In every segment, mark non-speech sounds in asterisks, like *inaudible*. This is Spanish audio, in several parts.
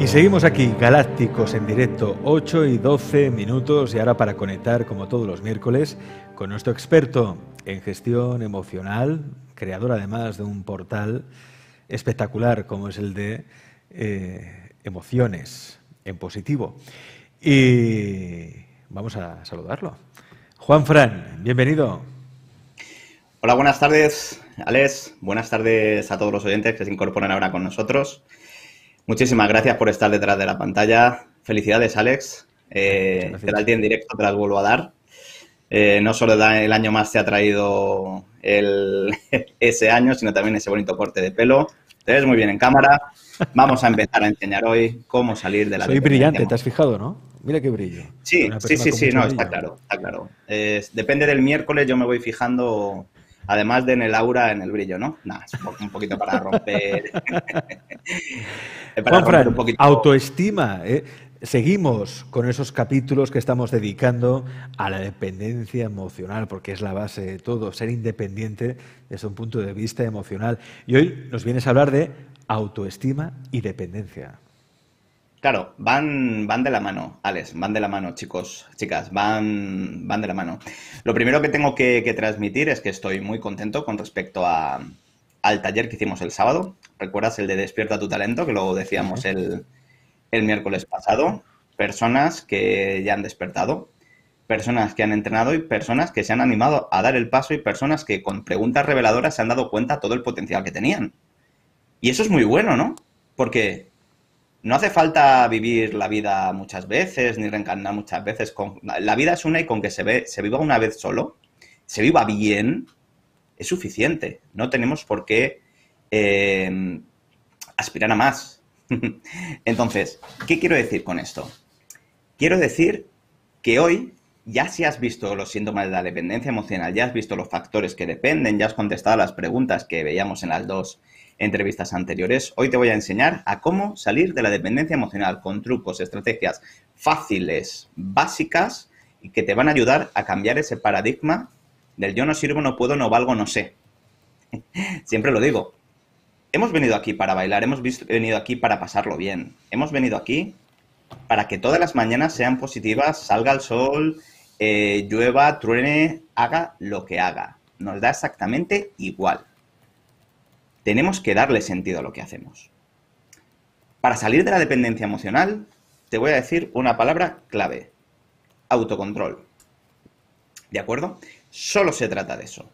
Y seguimos aquí, Galácticos en directo, 8 y 12 minutos, y ahora para conectar, como todos los miércoles, con nuestro experto en gestión emocional, creador además de un portal espectacular como es el de eh, Emociones en Positivo. Y vamos a saludarlo. Juan Fran, bienvenido. Hola, buenas tardes, Alex. Buenas tardes a todos los oyentes que se incorporan ahora con nosotros. Muchísimas gracias por estar detrás de la pantalla. Felicidades, Alex. Eh, te la en directo, te las vuelvo a dar. Eh, no solo el año más te ha traído *laughs* ese año, sino también ese bonito corte de pelo. Te ves muy bien en cámara. Vamos a empezar a enseñar hoy cómo salir de la Soy brillante, te has fijado, ¿no? Mira qué brillo. Sí, sí, sí, sí, no, está claro, está claro. depende del miércoles, yo me voy fijando además de en el aura, en el brillo, ¿no? Nada, un poquito para romper. *laughs* *laughs* para un poquito... autoestima. ¿eh? Seguimos con esos capítulos que estamos dedicando a la dependencia emocional, porque es la base de todo, ser independiente desde un punto de vista emocional. Y hoy nos vienes a hablar de autoestima y dependencia. Claro, van, van de la mano, Alex, van de la mano, chicos, chicas, van, van de la mano. Lo primero que tengo que, transmitir es que estoy muy contento con respecto a, al taller que hicimos el sábado. ¿Recuerdas el de Despierta tu talento? Que lo decíamos el, el miércoles pasado. Personas que ya han despertado, personas que han entrenado y personas que se han animado a dar el paso y personas que con preguntas reveladoras se han dado cuenta todo el potencial que tenían. Y eso es muy bueno, ¿no? Porque no hace falta vivir la vida muchas veces, ni reencarnar muchas veces. Con, la vida es una y con que se, ve, se viva una vez solo, se viva bien, es suficiente. No tenemos por qué eh, aspirar a más. *laughs* Entonces, ¿qué quiero decir con esto? Quiero decir que hoy ya si has visto los síntomas de la dependencia emocional, ya has visto los factores que dependen, ya has contestado las preguntas que veíamos en las dos entrevistas anteriores. Hoy te voy a enseñar a cómo salir de la dependencia emocional con trucos, estrategias fáciles, básicas y que te van a ayudar a cambiar ese paradigma del yo no sirvo, no puedo, no valgo, no sé. *laughs* Siempre lo digo. Hemos venido aquí para bailar, hemos venido aquí para pasarlo bien, hemos venido aquí para que todas las mañanas sean positivas, salga el sol, eh, llueva, truene, haga lo que haga. Nos da exactamente igual. Tenemos que darle sentido a lo que hacemos. Para salir de la dependencia emocional, te voy a decir una palabra clave. Autocontrol. ¿De acuerdo? Solo se trata de eso.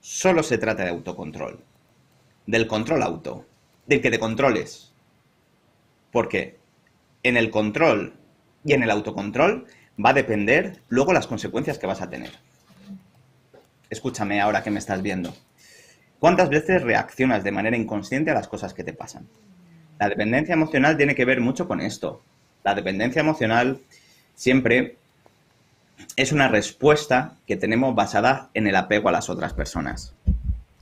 Solo se trata de autocontrol. Del control auto. Del que te controles. Porque en el control y en el autocontrol va a depender luego las consecuencias que vas a tener. Escúchame ahora que me estás viendo. ¿Cuántas veces reaccionas de manera inconsciente a las cosas que te pasan? La dependencia emocional tiene que ver mucho con esto. La dependencia emocional siempre es una respuesta que tenemos basada en el apego a las otras personas.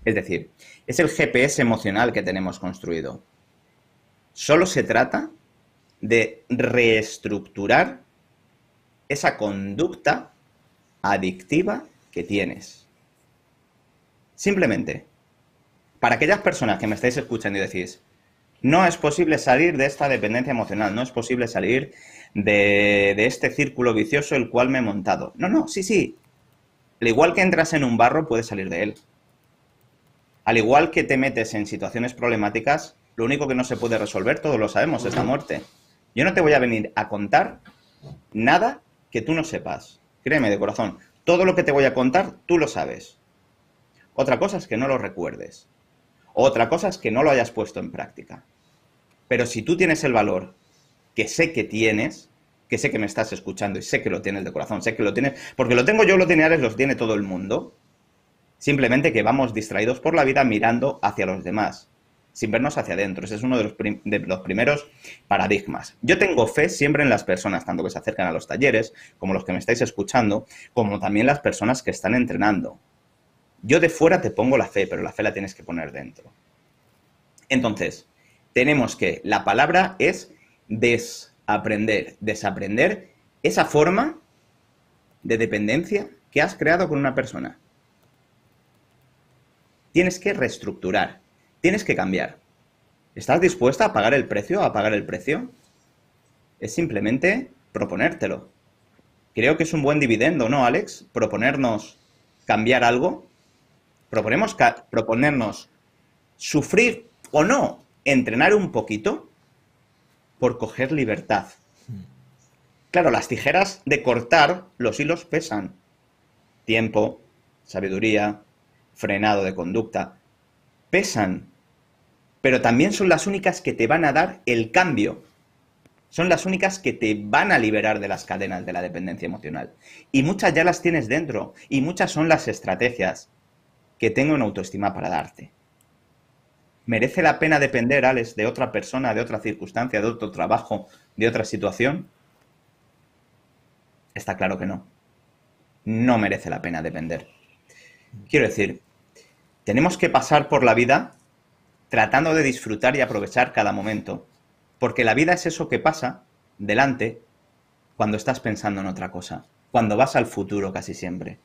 Es decir, es el GPS emocional que tenemos construido. Solo se trata de reestructurar esa conducta adictiva que tienes. Simplemente, para aquellas personas que me estáis escuchando y decís, no es posible salir de esta dependencia emocional, no es posible salir de, este círculo vicioso el cual me he montado. No, no, sí, sí. Al igual que entras en un barro, puedes salir de él. Al igual que te metes en situaciones problemáticas, lo único que no se puede resolver, todos lo sabemos, es la muerte. Yo no te voy a venir a contar nada que tú no sepas. Créeme de corazón, todo lo que te voy a contar, tú lo sabes. Otra cosa es que no lo recuerdes. Otra cosa es que no lo hayas puesto en práctica. Pero si tú tienes el valor que sé que tienes, que sé que me estás escuchando y sé que lo tienes de corazón, sé que lo tienes, porque lo tengo yo, lo tiene Ares, los tiene todo el mundo. Simplemente que vamos distraídos por la vida mirando hacia los demás, sin vernos hacia adentro. Ese es uno de los, de los primeros paradigmas. Yo tengo fe siempre en las personas, tanto que se acercan a los talleres, como los que me estáis escuchando, como también las personas que están entrenando. Yo de fuera te pongo la fe, pero la fe la tienes que poner dentro. Entonces, tenemos que la palabra es desaprender, desaprender esa forma de dependencia que has creado con una persona. Tienes que reestructurar, tienes que cambiar. ¿Estás dispuesta a pagar el precio, a pagar el precio? Es simplemente proponértelo. Creo que es un buen dividendo, ¿no, Alex? Proponernos cambiar algo proponemos proponernos sufrir o no, entrenar un poquito por coger libertad. Claro, las tijeras de cortar los hilos pesan. Tiempo, sabiduría, frenado de conducta, pesan. Pero también son las únicas que te van a dar el cambio. Son las únicas que te van a liberar de las cadenas de la dependencia emocional. Y muchas ya las tienes dentro, y muchas son las estrategias que tengo una autoestima para darte. ¿Merece la pena depender, Alex, de otra persona, de otra circunstancia, de otro trabajo, de otra situación? Está claro que no. No merece la pena depender. Quiero decir, tenemos que pasar por la vida tratando de disfrutar y aprovechar cada momento, porque la vida es eso que pasa delante cuando estás pensando en otra cosa, cuando vas al futuro casi siempre.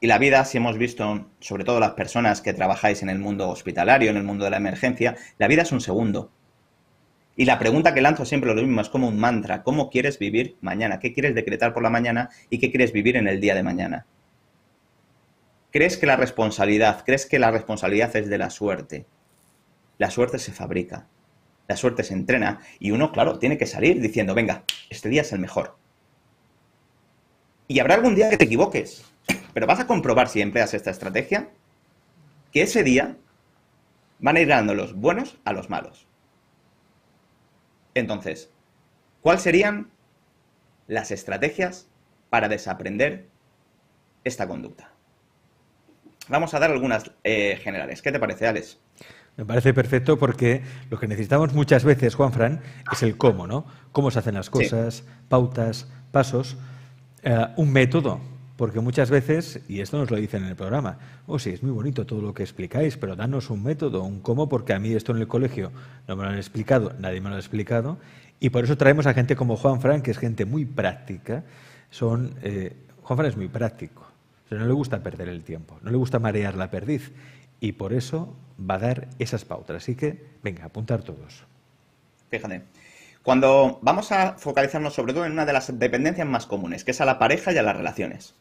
Y la vida, si hemos visto, sobre todo las personas que trabajáis en el mundo hospitalario, en el mundo de la emergencia, la vida es un segundo. Y la pregunta que lanzo siempre lo mismo, es como un mantra, ¿cómo quieres vivir mañana? ¿Qué quieres decretar por la mañana y qué quieres vivir en el día de mañana? ¿Crees que la responsabilidad, crees que la responsabilidad es de la suerte? La suerte se fabrica, la suerte se entrena y uno, claro, tiene que salir diciendo, venga, este día es el mejor. Y habrá algún día que te equivoques, pero vas a comprobar si empleas esta estrategia que ese día van a ir dando los buenos a los malos. Entonces, ¿cuáles serían las estrategias para desaprender esta conducta? Vamos a dar algunas eh, generales. ¿Qué te parece, Alex? Me parece perfecto porque lo que necesitamos muchas veces, Juanfran, es el cómo, ¿no? Cómo se hacen las cosas, pautas, pasos, eh, un método porque muchas veces, y esto nos lo dicen en el programa, oh sí, es muy bonito todo lo que explicáis, pero danos un método, un cómo, porque a mí esto en el colegio no me lo han explicado, nadie me lo ha explicado, y por eso traemos a gente como Juan Fran, que es gente muy práctica. Son, eh, Juan Fran es muy práctico, no le gusta perder el tiempo, no le gusta marear la perdiz, y por eso va a dar esas pautas. Así que, venga, apuntar todos. Fíjate, cuando vamos a focalizarnos sobre todo en una de las dependencias más comunes, que es a la pareja y a las relaciones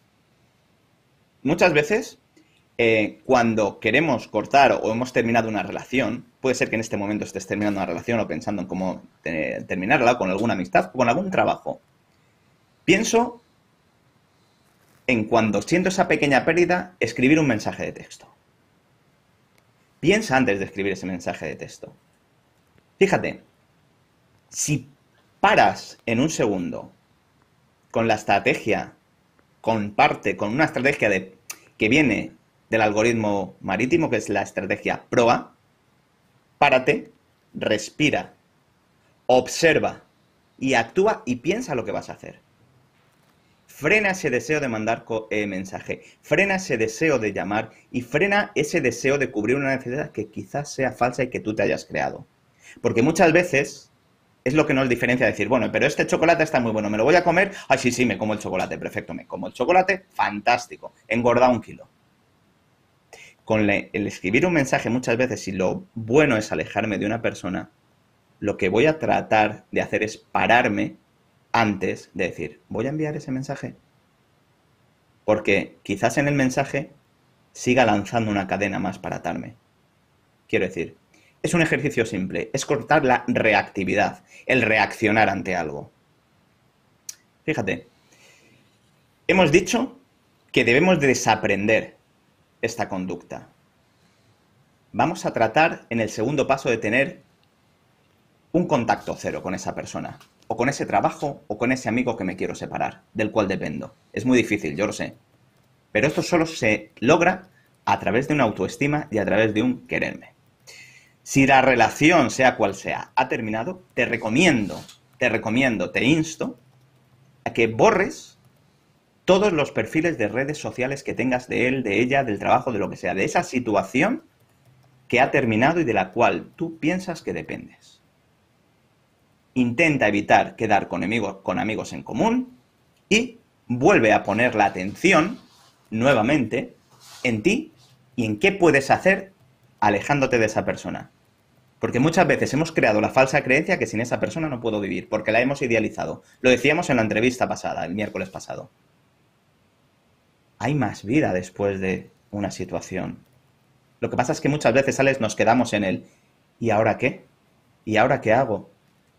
muchas veces eh, cuando queremos cortar o hemos terminado una relación, puede ser que en este momento estés terminando una relación o pensando en cómo eh, terminarla con alguna amistad o con algún trabajo. Pienso en cuando siento esa pequeña pérdida, escribir un mensaje de texto. Piensa antes de escribir ese mensaje de texto. Fíjate, si paras en un segundo con la estrategia, comparte con una estrategia de que viene del algoritmo marítimo, que es la estrategia PROA, párate, respira, observa y actúa y piensa lo que vas a hacer. Frena ese deseo de mandar eh, mensaje, frena ese deseo de llamar y frena ese deseo de cubrir una necesidad que quizás sea falsa y que tú te hayas creado. Porque muchas veces es lo que nos diferencia decir, bueno, pero este chocolate está muy bueno, me lo voy a comer, Ah, sí, sí, me como el chocolate, perfecto, me como el chocolate, fantástico, engorda un kilo. Con el escribir un mensaje muchas veces, si lo bueno es alejarme de una persona, lo que voy a tratar de hacer es pararme antes de decir, voy a enviar ese mensaje. Porque quizás en el mensaje siga lanzando una cadena más para atarme. Quiero decir, es un ejercicio simple, es cortar la reactividad, el reaccionar ante algo. Fíjate, hemos dicho que debemos desaprender esta conducta. Vamos a tratar en el segundo paso de tener un contacto cero con esa persona, o con ese trabajo, o con ese amigo que me quiero separar, del cual dependo. Es muy difícil, yo lo sé. Pero esto solo se logra a través de una autoestima y a través de un quererme. Si la relación, sea cual sea, ha terminado, te recomiendo, te recomiendo, te insto a que borres todos los perfiles de redes sociales que tengas de él, de ella, del trabajo, de lo que sea, de esa situación que ha terminado y de la cual tú piensas que dependes. Intenta evitar quedar con amigos, con amigos en común y vuelve a poner la atención nuevamente en ti y en qué puedes hacer alejándote de esa persona. Porque muchas veces hemos creado la falsa creencia que sin esa persona no puedo vivir, porque la hemos idealizado. Lo decíamos en la entrevista pasada, el miércoles pasado. Hay más vida después de una situación. Lo que pasa es que muchas veces, Alex, nos quedamos en el ¿y ahora qué? ¿Y ahora qué hago?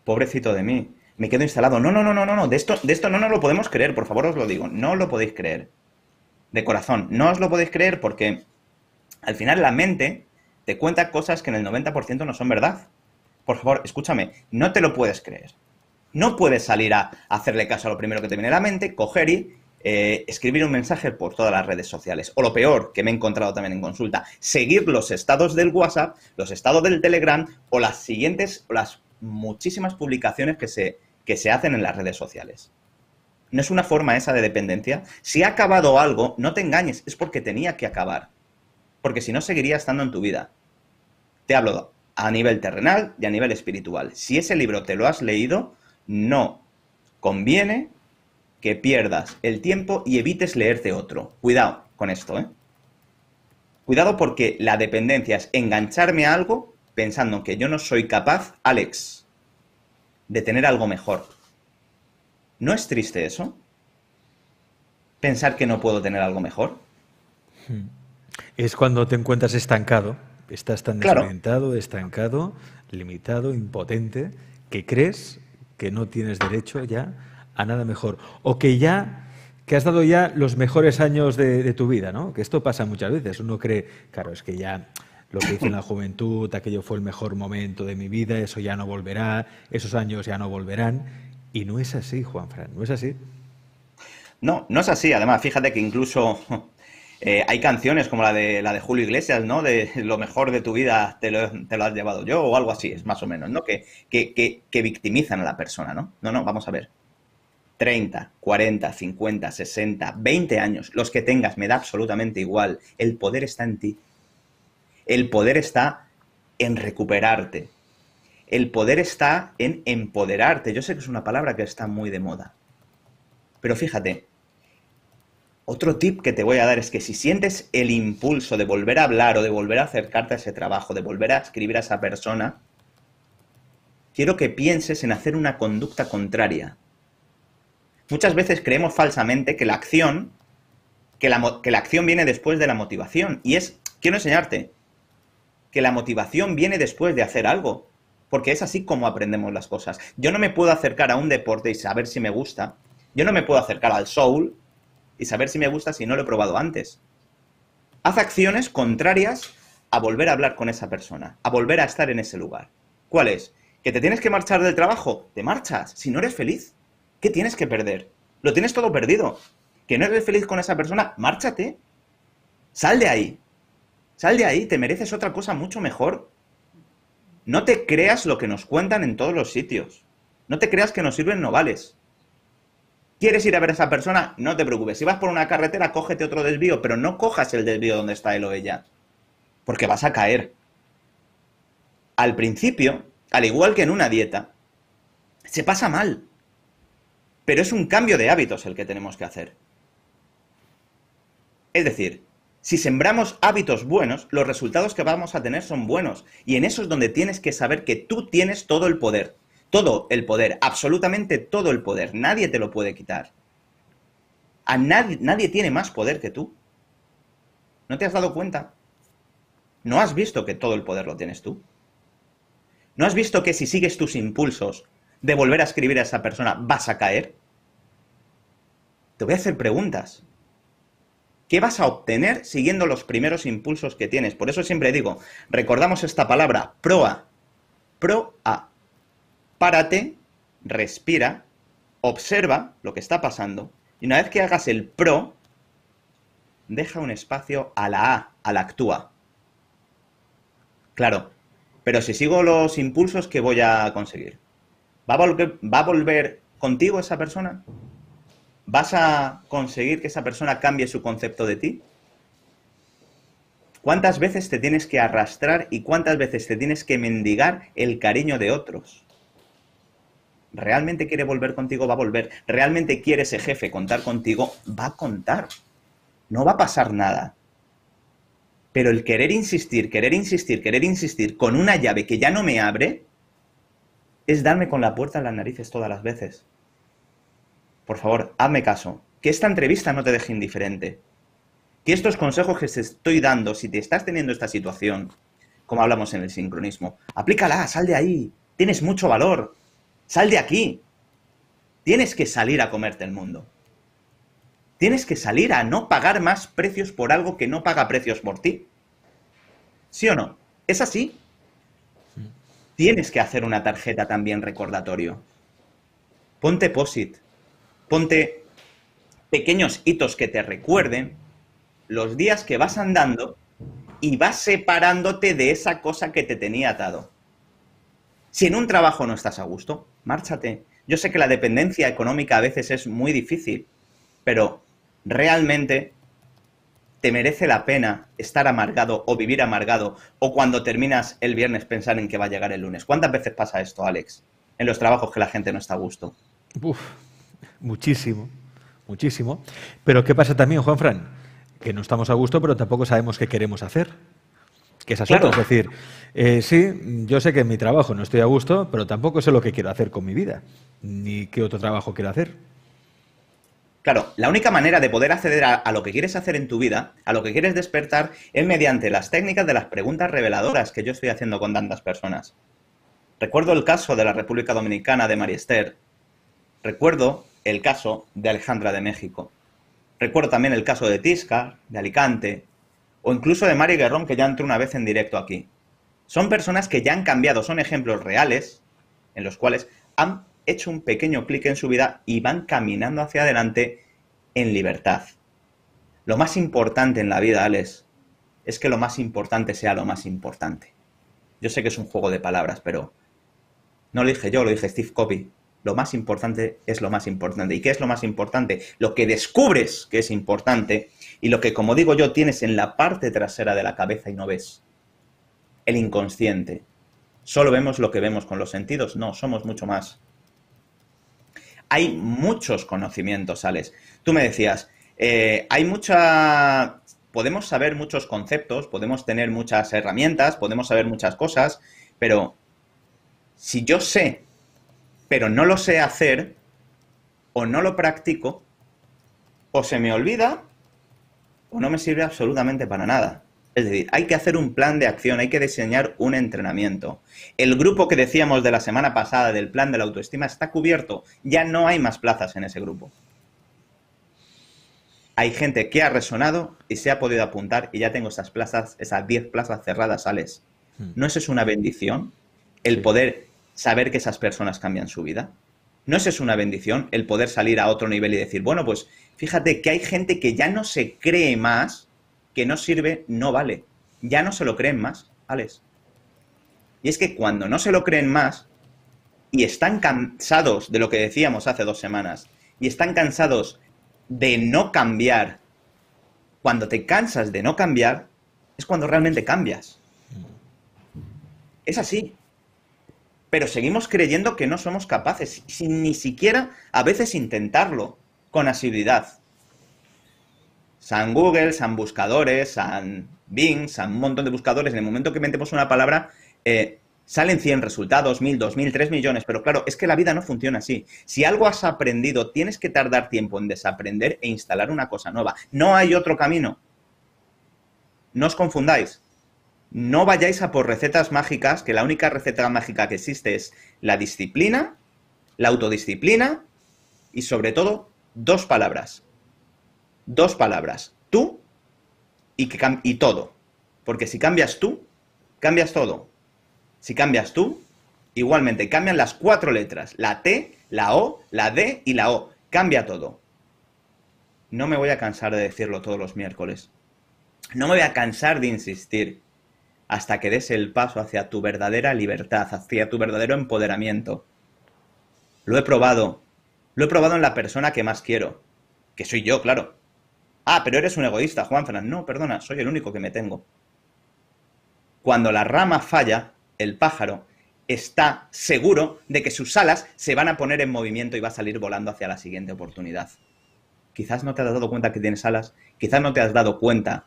Pobrecito de mí. Me quedo instalado. No, no, no, no, no, De esto, de esto no nos lo podemos creer, por favor os lo digo. No lo podéis creer. De corazón, no os lo podéis creer porque al final la mente te cuenta cosas que en el 90% no son verdad. Por favor, escúchame, no te lo puedes creer. No puedes salir a hacerle caso a lo primero que te viene a la mente, coger y eh, escribir un mensaje por todas las redes sociales. O lo peor, que me he encontrado también en consulta, seguir los estados del WhatsApp, los estados del Telegram o las siguientes, o las muchísimas publicaciones que se, que se hacen en las redes sociales. ¿No es una forma esa de dependencia? Si ha acabado algo, no te engañes, es porque tenía que acabar. Porque si no, seguiría estando en tu vida. Te hablo a nivel terrenal y a nivel espiritual. Si ese libro te lo has leído, no conviene que pierdas el tiempo y evites leerte otro. Cuidado con esto, ¿eh? Cuidado porque la dependencia es engancharme a algo pensando que yo no soy capaz, Alex, de tener algo mejor. ¿No es triste eso? Pensar que no puedo tener algo mejor. Hmm. Es cuando te encuentras estancado. Estás tan estancado, limitado, impotente, que crees que no tienes derecho ya a nada mejor. O que ya que has dado ya los mejores años de, tu vida, ¿no? Que esto pasa muchas veces. Uno cree, claro, es que ya lo que hice en la juventud, aquello fue el mejor momento de mi vida, eso ya no volverá, esos años ya no volverán. Y no es así, Juan Juanfran, no es así. No, no es así. Además, fíjate que incluso eh, hay canciones como la de la de Julio Iglesias, ¿no? De lo mejor de tu vida te lo, has llevado yo, o algo así, es más o menos, ¿no? Que, que, que, que victimizan a la persona, ¿no? No, no, vamos a ver. 30, 40, 50, 60, 20 años, los que tengas, me da absolutamente igual. El poder está en ti. El poder está en recuperarte. El poder está en empoderarte. Yo sé que es una palabra que está muy de moda. Pero fíjate, otro tip que te voy a dar es que si sientes el impulso de volver a hablar o de volver a acercarte a ese trabajo, de volver a escribir a esa persona, quiero que pienses en hacer una conducta contraria. Muchas veces creemos falsamente que la acción, que la, acción viene después de la motivación. Y es, quiero enseñarte, que la motivación viene después de hacer algo. Porque es así como aprendemos las cosas. Yo no me puedo acercar a un deporte y saber si me gusta. Yo no me puedo acercar al soul y saber si me gusta si no lo he probado antes. Haz acciones contrarias a volver a hablar con esa persona, a volver a estar en ese lugar. ¿Cuál es? ¿Que te tienes que marchar del trabajo? Te marchas. Si no eres feliz, ¿qué tienes que perder? Lo tienes todo perdido. ¿Que no eres feliz con esa persona? Márchate. Sal de ahí. Sal de ahí, te mereces otra cosa mucho mejor. No te creas lo que nos cuentan en todos los sitios. No te creas que nos sirven novales. ¿Quieres ir a ver a esa persona? No te preocupes. Si vas por una carretera, cógete otro desvío, pero no cojas el desvío donde está él o ella, porque vas a caer. Al principio, al igual que en una dieta, se pasa mal, pero es un cambio de hábitos el que tenemos que hacer. Es decir, si sembramos hábitos buenos, los resultados que vamos a tener son buenos, y en eso es donde tienes que saber que tú tienes todo el poder. Todo el poder, absolutamente todo el poder. Nadie te lo puede quitar. A nadie, nadie tiene más poder que tú. ¿No te has dado cuenta? ¿No has visto que todo el poder lo tienes tú? ¿No has visto que si sigues tus impulsos de volver a escribir a esa persona vas a caer? Te voy a hacer preguntas. ¿Qué vas a obtener siguiendo los primeros impulsos que tienes? Por eso siempre digo, recordamos esta palabra, proa. Proa párate, respira, observa lo que está pasando y una vez que hagas el pro, deja un espacio a la A, a la actúa. Claro, pero si sigo los impulsos que voy a conseguir, ¿va a, ¿va a volver contigo esa persona? ¿Vas a conseguir que esa persona cambie su concepto de ti? ¿Cuántas veces te tienes que arrastrar y cuántas veces te tienes que mendigar el cariño de otros? realmente quiere volver contigo, va a volver. Realmente quiere ese jefe contar contigo, va a contar. No va a pasar nada. Pero el querer insistir, querer insistir, querer insistir con una llave que ya no me abre, es darme con la puerta en las narices todas las veces. Por favor, hazme caso. Que esta entrevista no te deje indiferente. Que estos consejos que te estoy dando, si te estás teniendo esta situación, como hablamos en el sincronismo, aplícala, sal de ahí. Tienes mucho valor, Sal de aquí. Tienes que salir a comerte el mundo. Tienes que salir a no pagar más precios por algo que no paga precios por ti. ¿Sí o no? ¿Es así? Tienes que hacer una tarjeta también recordatorio. Ponte POSIT. Ponte pequeños hitos que te recuerden los días que vas andando y vas separándote de esa cosa que te tenía atado. Si en un trabajo no estás a gusto, márchate. Yo sé que la dependencia económica a veces es muy difícil, pero realmente te merece la pena estar amargado o vivir amargado o cuando terminas el viernes pensar en que va a llegar el lunes. ¿Cuántas veces pasa esto, Alex? En los trabajos que la gente no está a gusto. Uf, muchísimo, muchísimo. Pero ¿qué pasa también, Juanfran? Que no estamos a gusto, pero tampoco sabemos qué queremos hacer es Es decir, eh, sí, yo sé que en mi trabajo no estoy a gusto, pero tampoco sé lo que quiero hacer con mi vida, ni qué otro trabajo quiero hacer. Claro, la única manera de poder acceder a, lo que quieres hacer en tu vida, a lo que quieres despertar, es mediante las técnicas de las preguntas reveladoras que yo estoy haciendo con tantas personas. Recuerdo el caso de la República Dominicana de Mariester. Recuerdo el caso de Alejandra de México. Recuerdo también el caso de Tisca, de Alicante, o incluso de Mario Guerrón, que ya entró una vez en directo aquí. Son personas que ya han cambiado, son ejemplos reales en los cuales han hecho un pequeño clic en su vida y van caminando hacia adelante en libertad. Lo más importante en la vida, Alex, es que lo más importante sea lo más importante. Yo sé que es un juego de palabras, pero no lo dije yo, lo dije Steve Covey. Lo más importante es lo más importante. ¿Y qué es lo más importante? Lo que descubres que es importante y lo que, como digo yo, tienes en la parte trasera de la cabeza y no ves. El inconsciente. Solo vemos lo que vemos con los sentidos. No, somos mucho más. Hay muchos conocimientos, Alex. Tú me decías, eh, hay mucha... Podemos saber muchos conceptos, podemos tener muchas herramientas, podemos saber muchas cosas, pero si yo sé, pero no lo sé hacer, o no lo practico, o se me olvida, o no me sirve absolutamente para nada. Es decir, hay que hacer un plan de acción, hay que diseñar un entrenamiento. El grupo que decíamos de la semana pasada del plan de la autoestima está cubierto, ya no hay más plazas en ese grupo. Hay gente que ha resonado y se ha podido apuntar y ya tengo esas plazas, esas 10 plazas cerradas, Alex. Hmm. ¿No es una bendición? El poder saber que esas personas cambian su vida. ¿No es una bendición el poder salir a otro nivel y decir, bueno, pues fíjate que hay gente que ya no se cree más, que no sirve, no vale. Ya no se lo creen más, Alex. Y es que cuando no se lo creen más y están cansados de lo que decíamos hace dos semanas, y están cansados de no cambiar, cuando te cansas de no cambiar, es cuando realmente cambias. Es así pero seguimos creyendo que no somos capaces, sin ni siquiera a veces intentarlo con asiduidad. San Google, San Buscadores, San Bing, San un montón de buscadores, en el momento que metemos una palabra, eh, salen 100 resultados, 1000, 2000, 3 millones, pero claro, es que la vida no funciona así. Si algo has aprendido, tienes que tardar tiempo en desaprender e instalar una cosa nueva. No hay otro camino. No os confundáis no vayáis a por recetas mágicas, que la única receta mágica que existe es la disciplina, la autodisciplina y sobre todo dos palabras. Dos palabras, tú y, que y todo. Porque si cambias tú, cambias todo. Si cambias tú, igualmente cambian las cuatro letras, la T, la O, la D y la O. Cambia todo. No me voy a cansar de decirlo todos los miércoles. No me voy a cansar de insistir hasta que des el paso hacia tu verdadera libertad, hacia tu verdadero empoderamiento. Lo he probado. Lo he probado en la persona que más quiero. Que soy yo, claro. Ah, pero eres un egoísta, Juanfran. No, perdona, soy el único que me tengo. Cuando la rama falla, el pájaro está seguro de que sus alas se van a poner en movimiento y va a salir volando hacia la siguiente oportunidad. Quizás no te has dado cuenta que tienes alas, quizás no te has dado cuenta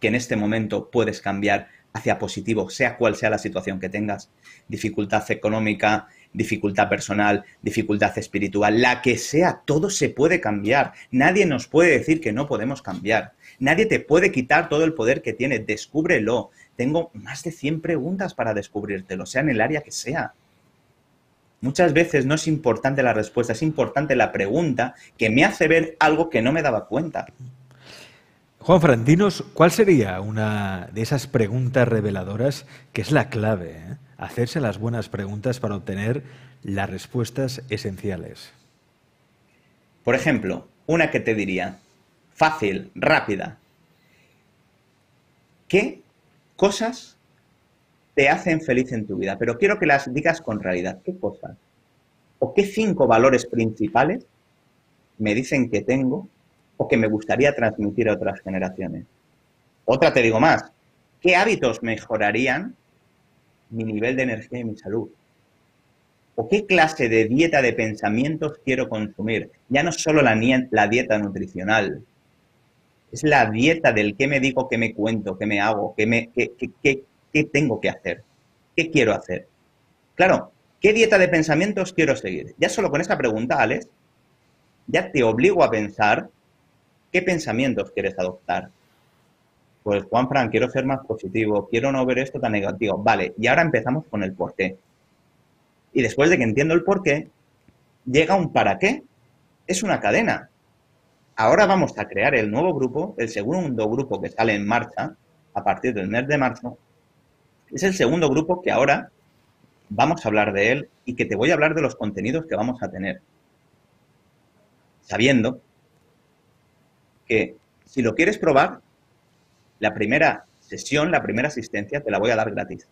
que en este momento puedes cambiar hacia positivo, sea cual sea la situación que tengas, dificultad económica, dificultad personal, dificultad espiritual, la que sea, todo se puede cambiar. Nadie nos puede decir que no podemos cambiar. Nadie te puede quitar todo el poder que tiene. Descúbrelo. Tengo más de 100 preguntas para descubrírtelo, sea en el área que sea. Muchas veces no es importante la respuesta, es importante la pregunta que me hace ver algo que no me daba cuenta. Juan dinos, ¿cuál sería una de esas preguntas reveladoras que es la clave? Eh? Hacerse las buenas preguntas para obtener las respuestas esenciales. Por ejemplo, una que te diría, fácil, rápida. ¿Qué cosas te hacen feliz en tu vida? Pero quiero que las digas con realidad. ¿Qué cosas? ¿O qué cinco valores principales me dicen que tengo o que me gustaría transmitir a otras generaciones? Otra te digo más, ¿qué hábitos mejorarían mi nivel de energía y mi salud? ¿O qué clase de dieta de pensamientos quiero consumir? Ya no solo la, dieta nutricional, es la dieta del qué me digo, qué me cuento, qué me hago, me, qué tengo que hacer, qué quiero hacer. Claro, ¿qué dieta de pensamientos quiero seguir? Ya solo con esa pregunta, Alex, ya te obligo a pensar ¿Qué pensamientos quieres adoptar? Pues, Juan Fran, quiero ser más positivo, quiero no ver esto tan negativo. Vale, y ahora empezamos con el por qué. Y después de que entiendo el por qué, llega un para qué. Es una cadena. Ahora vamos a crear el nuevo grupo, el segundo grupo que sale en marcha a partir del mes de marzo. Es el segundo grupo que ahora vamos a hablar de él y que te voy a hablar de los contenidos que vamos a tener. Sabiendo que si lo quieres probar, la primera sesión, la primera asistencia, te la voy a dar gratis.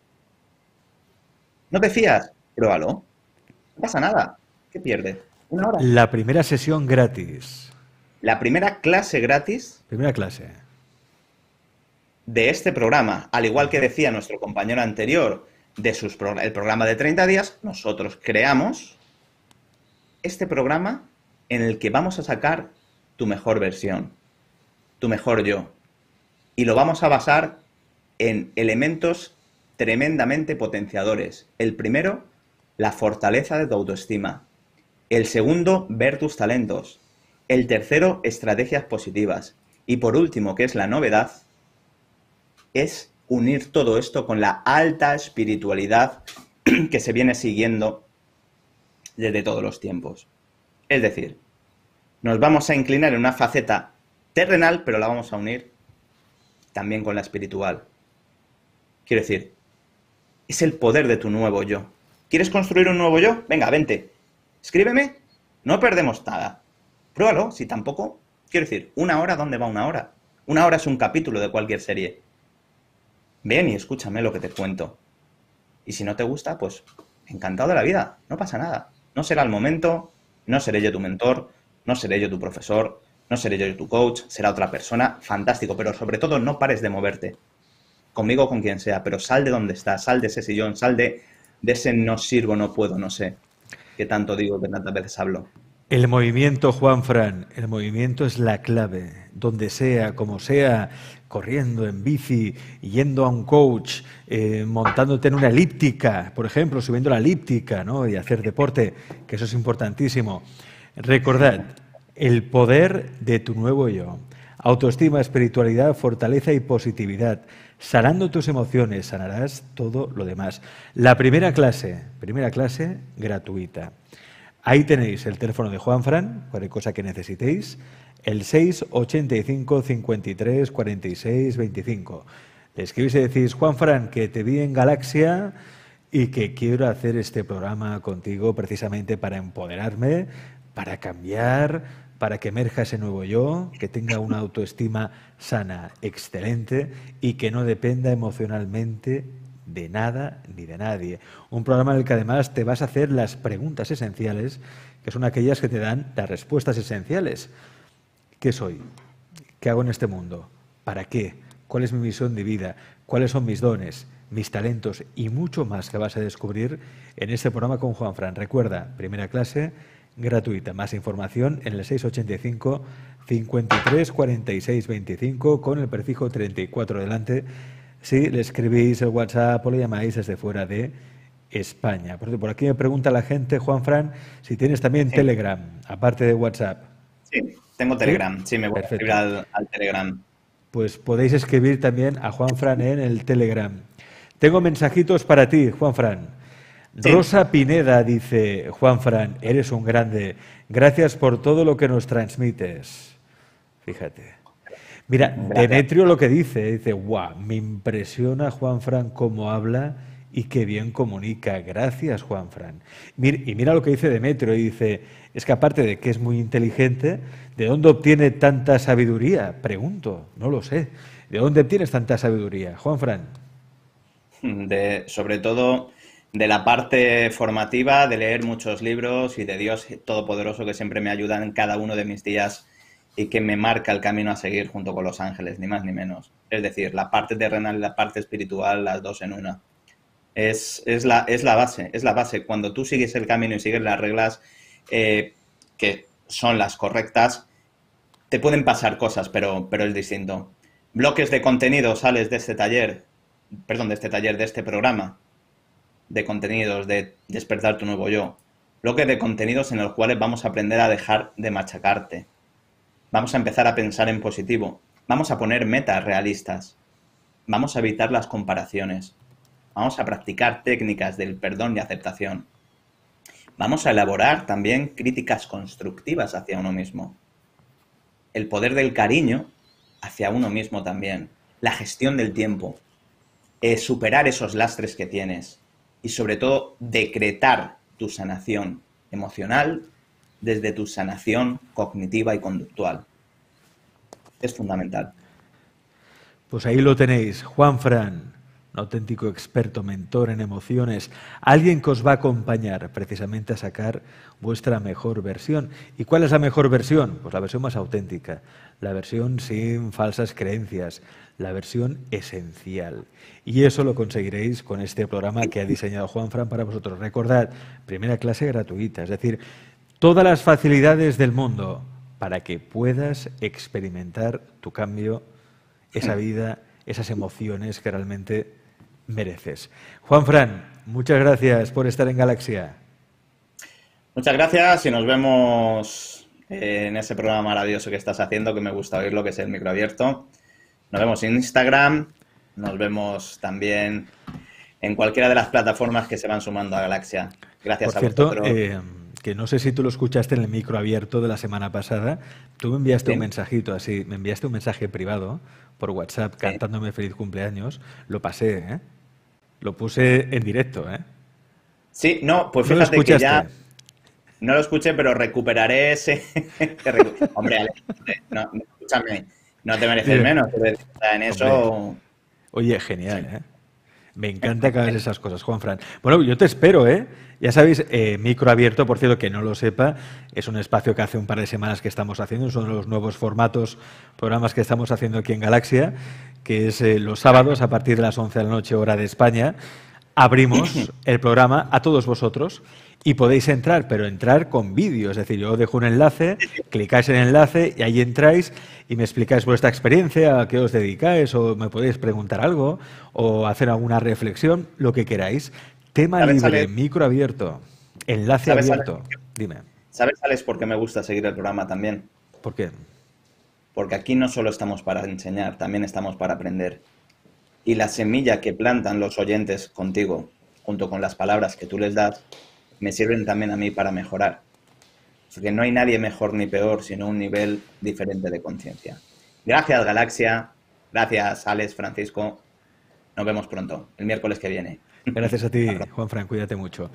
¿No te fías? Pruébalo. No pasa nada. ¿Qué pierdes? Una hora. La primera sesión gratis. La primera clase gratis. Primera clase. De este programa, al igual que decía nuestro compañero anterior, de sus el programa de 30 días, nosotros creamos este programa en el que vamos a sacar tu mejor versión tu mejor yo. Y lo vamos a basar en elementos tremendamente potenciadores. El primero, la fortaleza de tu autoestima. El segundo, ver tus talentos. El tercero, estrategias positivas. Y por último, que es la novedad, es unir todo esto con la alta espiritualidad *clears throat* que se viene siguiendo desde todos los tiempos. Es decir, nos vamos a inclinar en una faceta terrenal, pero la vamos a unir también con la espiritual. Quiero decir, es el poder de tu nuevo yo. ¿Quieres construir un nuevo yo? Venga, vente. Escríbeme. No perdemos nada. Pruébalo, si tampoco. Quiero decir, una hora, ¿dónde va una hora? Una hora es un capítulo de cualquier serie. Ven y escúchame lo que te cuento. Y si no te gusta, pues encantado de la vida, no pasa nada. No será el momento, no seré yo tu mentor, no seré yo tu profesor, no seré yo tu coach, será otra persona, fantástico, pero sobre todo no pares de moverte, conmigo o con quien sea, pero sal de donde estás, sal de ese sillón, sal de, ese no sirvo, no puedo, no sé, que tanto digo, que tantas veces hablo. El movimiento, Juan Fran, el movimiento es la clave. Donde sea, como sea, corriendo en bici, yendo a un coach, eh, montándote en una elíptica, por ejemplo, subiendo la elíptica, ¿no? Y hacer deporte, que eso es importantísimo. Recordad, el poder de tu nuevo yo. Autoestima, espiritualidad, fortaleza y positividad. Sanando tus emociones, sanarás todo lo demás. La primera clase, primera clase gratuita. Ahí tenéis el teléfono de Juan Fran, cualquier cosa que necesitéis, el 685 53 46 25. Le escribís y decís, Juan Fran, que te vi en Galaxia y que quiero hacer este programa contigo precisamente para empoderarme, para cambiar, para que emerja ese nuevo yo, que tenga una autoestima sana, excelente y que no dependa emocionalmente de nada ni de nadie. Un programa en el que además te vas a hacer las preguntas esenciales, que son aquellas que te dan las respuestas esenciales. ¿Qué soy? ¿Qué hago en este mundo? ¿Para qué? ¿Cuál es mi misión de vida? ¿Cuáles son mis dones? mis talentos y mucho más que vas a descubrir en este programa con Juan Fran. Recuerda, primera clase, gratuita. Más información en el 685 53 46 25 con el prefijo 34 delante. Si le escribís el WhatsApp o le llamáis desde fuera de España. Por, aquí me pregunta la gente, Juan Fran, si tienes también Telegram, aparte de WhatsApp. Sí, tengo Telegram. Sí, me voy a escribir al, Telegram. Pues podéis escribir también a Juan Fran en el Telegram. Tengo mensajitos para ti, Juan Fran. Rosa Pineda dice, Juan Fran, eres un grande. Gracias por todo lo que nos transmites. Fíjate. Mira, Demetrio lo que dice, dice, guau, me impresiona Juan Fran cómo habla y qué bien comunica. Gracias, Juan Fran. y mira lo que dice Demetrio, y dice, es que aparte de que es muy inteligente, ¿de dónde obtiene tanta sabiduría? Pregunto, no lo sé. ¿De dónde obtienes tanta sabiduría, Juan Fran? De, sobre todo de la parte formativa, de leer muchos libros y de Dios Todopoderoso que siempre me ayuda en cada uno de mis días y que me marca el camino a seguir junto con los ángeles, ni más ni menos. Es decir, la parte terrenal y la parte espiritual, las dos en una. Es, la, base, es la base. Cuando tú sigues el camino y sigues las reglas eh, que son las correctas, te pueden pasar cosas, pero, pero es distinto. Bloques de contenido sales de este taller, perdón, de este taller, de este programa, de contenidos, de despertar tu nuevo yo. Bloques de contenidos en los cuales vamos a aprender a dejar de machacarte. Vamos a empezar a pensar en positivo. Vamos a poner metas realistas. Vamos a evitar las comparaciones. Vamos a practicar técnicas del perdón y aceptación. Vamos a elaborar también críticas constructivas hacia uno mismo. El poder del cariño hacia uno mismo también. La gestión del tiempo. Eh, superar esos lastres que tienes y sobre todo decretar tu sanación emocional desde tu sanación cognitiva y conductual. Es fundamental. Pues ahí lo tenéis, Juan Fran un auténtico experto, mentor en emociones, alguien que os va a acompañar precisamente a sacar vuestra mejor versión. ¿Y cuál es la mejor versión? Pues la versión más auténtica, la versión sin falsas creencias, la versión esencial. Y eso lo conseguiréis con este programa que ha diseñado Juan Fran para vosotros. Recordad, primera clase gratuita, es decir, todas las facilidades del mundo para que puedas experimentar tu cambio, esa vida, esas emociones que realmente mereces. Juan Fran, muchas gracias por estar en Galaxia. Muchas gracias y nos vemos en ese programa maravilloso que estás haciendo, que me gusta oír lo que es el microabierto. Nos vemos en Instagram, nos vemos también en cualquiera de las plataformas que se van sumando a Galaxia. Gracias a cierto, Por cierto, eh, que no sé si tú lo escuchaste en el micro abierto de la semana pasada, tú me enviaste un mensajito así, me enviaste un mensaje privado por WhatsApp cantándome feliz cumpleaños, lo pasé, ¿eh? Lo puse en directo, ¿eh? Sí, no, pues fíjate que ya. No lo escuché, pero recuperaré ese. *laughs* Hombre, no, escúchame, no te mereces menos. En eso. Oye, genial, ¿eh? Me encanta que hagas esas cosas, Juan Fran. Bueno, yo te espero, ¿eh? Ya sabéis, eh, micro abierto, por cierto, que no lo sepa, es un espacio que hace un par de semanas que estamos haciendo, es uno de los nuevos formatos, programas que estamos haciendo aquí en Galaxia, que es eh, los sábados a partir de las 11 de la noche, hora de España abrimos *coughs* el programa a todos vosotros y podéis entrar, pero entrar con vídeo. Es decir, yo os dejo un enlace, clicáis en el enlace y ahí entráis y me explicáis vuestra experiencia, a qué os dedicáis, o me podéis preguntar algo, o hacer alguna reflexión, lo que queráis. Tema libre, micro abierto, enlace abierto. Dime. ¿Sabes, Alex, por qué me gusta seguir el programa también? ¿Por qué? Porque aquí no solo estamos para enseñar, también estamos para aprender y la semilla que plantan los oyentes contigo, junto con las palabras que tú les das, me sirven también a mí para mejorar. Porque no hay nadie mejor ni peor, sino un nivel diferente de conciencia. Gracias, Galaxia. Gracias, Alex, Francisco. Nos vemos pronto, el miércoles que viene. Gracias a ti, *laughs* Juan Fran, cuídate mucho.